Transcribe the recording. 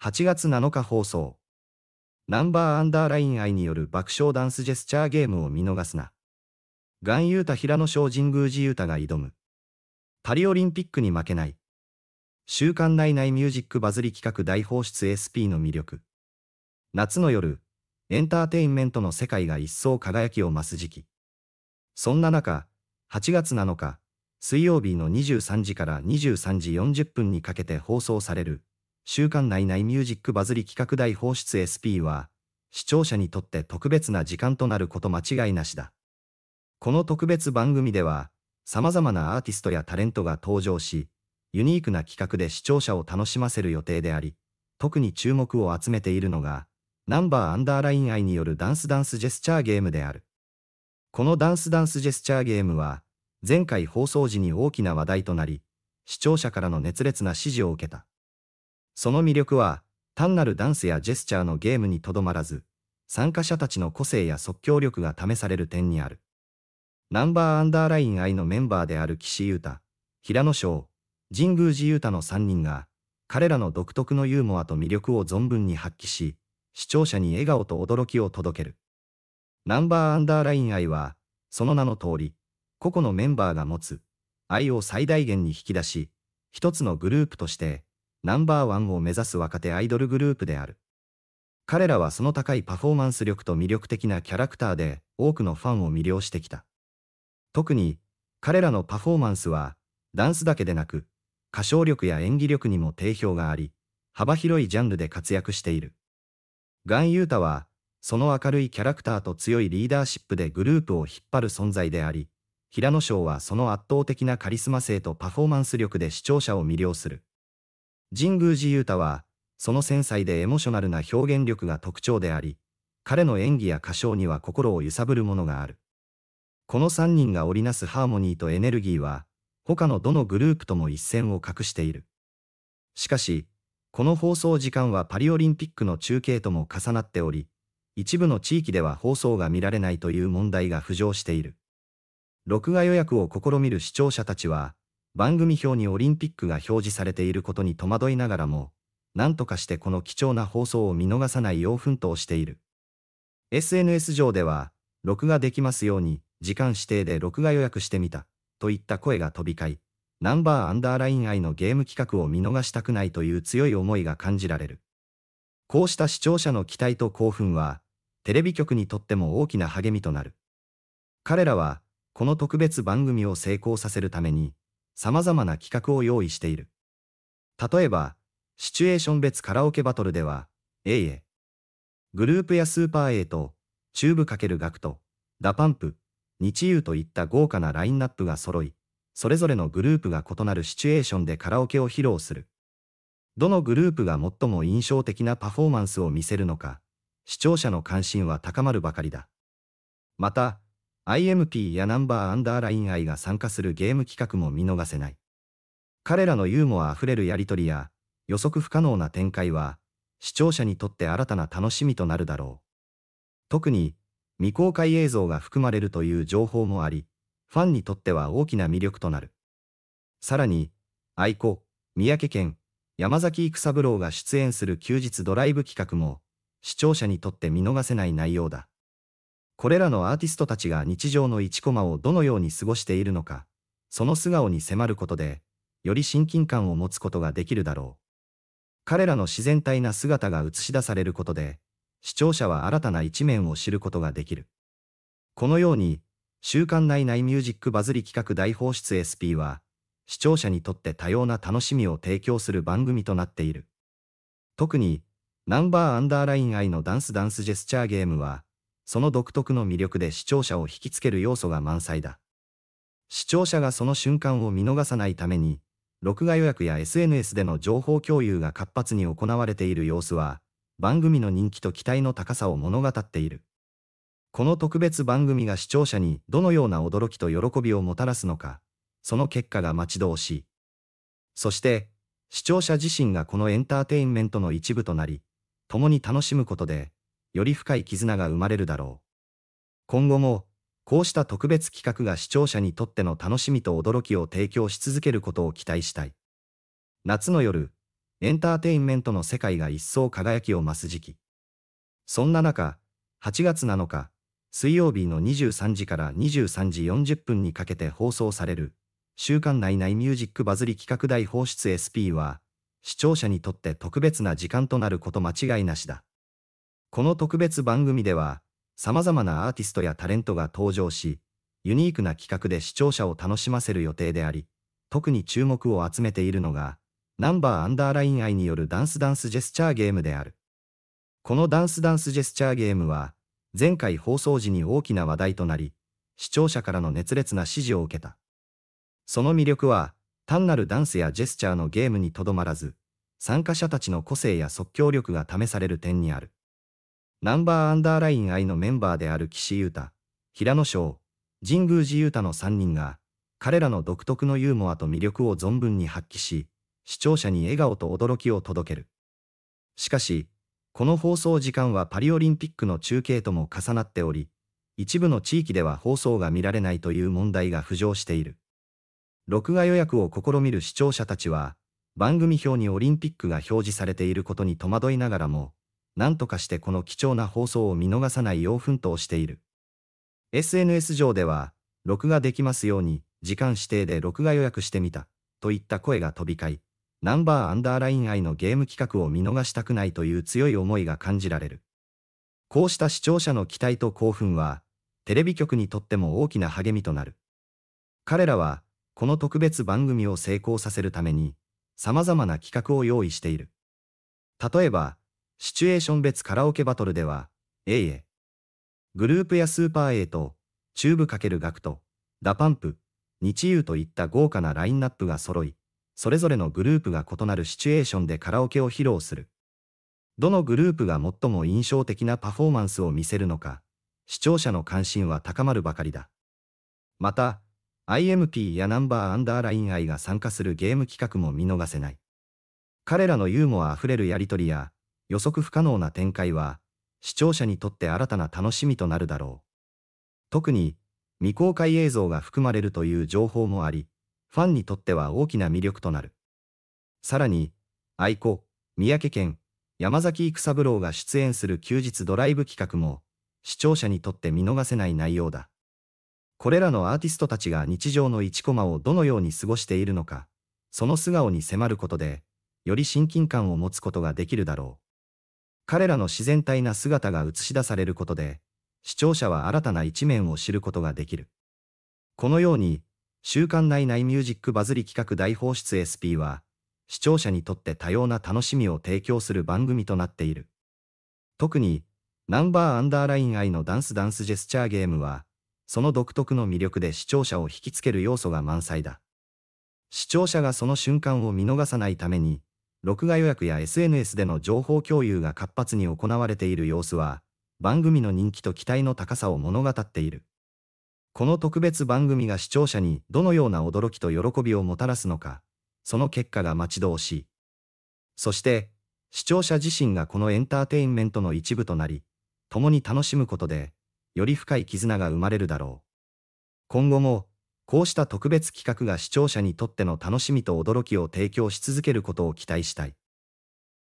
8月7日放送。ナンバーアンダーライン愛による爆笑ダンスジェスチャーゲームを見逃すな。岩優太平野翔神宮寺優太が挑む。パリオリンピックに負けない。週刊内内ミュージックバズり企画大放出 SP の魅力。夏の夜、エンターテインメントの世界が一層輝きを増す時期。そんな中、8月7日、水曜日の23時から23時40分にかけて放送される週間内内ミュージックバズり企画大放出 SP は、視聴者にとって特別な時間となること間違いなしだ。この特別番組では、様々なアーティストやタレントが登場し、ユニークな企画で視聴者を楽しませる予定であり、特に注目を集めているのが、ナンバーアンダーライン愛によるダンスダンスジェスチャーゲームである。このダンスダンスジェスチャーゲームは、前回放送時に大きな話題となり、視聴者からの熱烈な支持を受けた。その魅力は、単なるダンスやジェスチャーのゲームにとどまらず、参加者たちの個性や即興力が試される点にある。ナンバーアンダーライン愛のメンバーである岸優太、平野翔、神宮寺優太の3人が、彼らの独特のユーモアと魅力を存分に発揮し、視聴者に笑顔と驚きを届ける。ナンバーアンダーライン愛は、その名の通り、個々のメンバーが持つ、愛を最大限に引き出し、一つのグループとして、ナンバーワンを目指す若手アイドルグループである。彼らはその高いパフォーマンス力と魅力的なキャラクターで多くのファンを魅了してきた。特に、彼らのパフォーマンスは、ダンスだけでなく、歌唱力や演技力にも定評があり、幅広いジャンルで活躍している。ガン・ユータは、その明るいキャラクターと強いリーダーシップでグループを引っ張る存在であり、平野翔はその圧倒的なカリスマ性とパフォーマンス力で視聴者を魅了する。神宮寺勇太は、その繊細でエモショナルな表現力が特徴であり、彼の演技や歌唱には心を揺さぶるものがある。この3人が織りなすハーモニーとエネルギーは、他のどのグループとも一線を画している。しかし、この放送時間はパリオリンピックの中継とも重なっており、一部の地域では放送が見られないという問題が浮上している。録画予約を試みる視聴者たちは、番組表にオリンピックが表示されていることに戸惑いながらも、何とかしてこの貴重な放送を見逃さないよう奮闘している。SNS 上では、録画できますように、時間指定で録画予約してみた、といった声が飛び交い、ナンバーアンダーライン愛のゲーム企画を見逃したくないという強い思いが感じられる。こうした視聴者の期待と興奮は、テレビ局にとっても大きな励みとなる。彼らは、この特別番組を成功させるために、様々な企画を用意している。例えば、シチュエーション別カラオケバトルでは、A へ、グループやスーパー A と、チューブ×ガ da ダパンプ、日遊といった豪華なラインナップが揃い、それぞれのグループが異なるシチュエーションでカラオケを披露する。どのグループが最も印象的なパフォーマンスを見せるのか、視聴者の関心は高まるばかりだ。また、IMP やナンバーアンダーライン I が参加するゲーム企画も見逃せない。彼らのユーモアあふれるやりとりや、予測不可能な展開は、視聴者にとって新たな楽しみとなるだろう。特に、未公開映像が含まれるという情報もあり、ファンにとっては大きな魅力となる。さらに、愛子、三宅健、山崎育三郎が出演する休日ドライブ企画も、視聴者にとって見逃せない内容だ。これらのアーティストたちが日常の1コマをどのように過ごしているのか、その素顔に迫ることで、より親近感を持つことができるだろう。彼らの自然体な姿が映し出されることで、視聴者は新たな一面を知ることができる。このように、週刊内内ミュージックバズり企画大放出 SP は、視聴者にとって多様な楽しみを提供する番組となっている。特に、ナンバーアンダーライン愛のダンスダンスジェスチャーゲームは、その独特の魅力で視聴者を引きつける要素が満載だ。視聴者がその瞬間を見逃さないために、録画予約や SNS での情報共有が活発に行われている様子は、番組の人気と期待の高さを物語っている。この特別番組が視聴者にどのような驚きと喜びをもたらすのか、その結果が待ち遠しい。そして、視聴者自身がこのエンターテインメントの一部となり、共に楽しむことで、より深い絆が生まれるだろう。今後も、こうした特別企画が視聴者にとっての楽しみと驚きを提供し続けることを期待したい。夏の夜、エンターテインメントの世界が一層輝きを増す時期。そんな中、8月7日、水曜日の23時から23時40分にかけて放送される、週刊内内ミュージックバズり企画大放出 SP は、視聴者にとって特別な時間となること間違いなしだ。この特別番組では、様々なアーティストやタレントが登場し、ユニークな企画で視聴者を楽しませる予定であり、特に注目を集めているのが、ナンバーアンダーライン愛によるダンスダンスジェスチャーゲームである。このダンスダンスジェスチャーゲームは、前回放送時に大きな話題となり、視聴者からの熱烈な支持を受けた。その魅力は、単なるダンスやジェスチャーのゲームにとどまらず、参加者たちの個性や即興力が試される点にある。ナンバーアンダーライン I のメンバーである岸優太、平野翔、神宮寺優太の3人が、彼らの独特のユーモアと魅力を存分に発揮し、視聴者に笑顔と驚きを届ける。しかし、この放送時間はパリオリンピックの中継とも重なっており、一部の地域では放送が見られないという問題が浮上している。録画予約を試みる視聴者たちは、番組表にオリンピックが表示されていることに戸惑いながらも、何とかしてこの貴重な放送を見逃さないよう奮闘している。SNS 上では、録画できますように、時間指定で録画予約してみた、といった声が飛び交い、ナンバーアンダーライン愛のゲーム企画を見逃したくないという強い思いが感じられる。こうした視聴者の期待と興奮は、テレビ局にとっても大きな励みとなる。彼らは、この特別番組を成功させるために、様々な企画を用意している。例えば、シチュエーション別カラオケバトルでは、A へ、グループやスーパー A と、チューブ×ガクト、ダパンプ、日遊といった豪華なラインナップが揃い、それぞれのグループが異なるシチュエーションでカラオケを披露する。どのグループが最も印象的なパフォーマンスを見せるのか、視聴者の関心は高まるばかりだ。また、IMP やナンバーアンダーライン I が参加するゲーム企画も見逃せない。彼らのユーモアあふれるやりとりや、予測不可能な展開は、視聴者にとって新たな楽しみとなるだろう。特に、未公開映像が含まれるという情報もあり、ファンにとっては大きな魅力となる。さらに、愛子、三宅健、山崎育三郎が出演する休日ドライブ企画も、視聴者にとって見逃せない内容だ。これらのアーティストたちが日常の1コマをどのように過ごしているのか、その素顔に迫ることで、より親近感を持つことができるだろう。彼らの自然体な姿が映し出されることで、視聴者は新たな一面を知ることができる。このように、週刊内内ミュージックバズり企画大放出 SP は、視聴者にとって多様な楽しみを提供する番組となっている。特に、ナンバーアンダーライン愛のダンスダンスジェスチャーゲームは、その独特の魅力で視聴者を引きつける要素が満載だ。視聴者がその瞬間を見逃さないために、録画予約や SNS での情報共有が活発に行われている様子は、番組の人気と期待の高さを物語っている。この特別番組が視聴者にどのような驚きと喜びをもたらすのか、その結果が待ち遠しい。そして、視聴者自身がこのエンターテインメントの一部となり、共に楽しむことで、より深い絆が生まれるだろう。今後も、こうした特別企画が視聴者にとっての楽しみと驚きを提供し続けることを期待したい。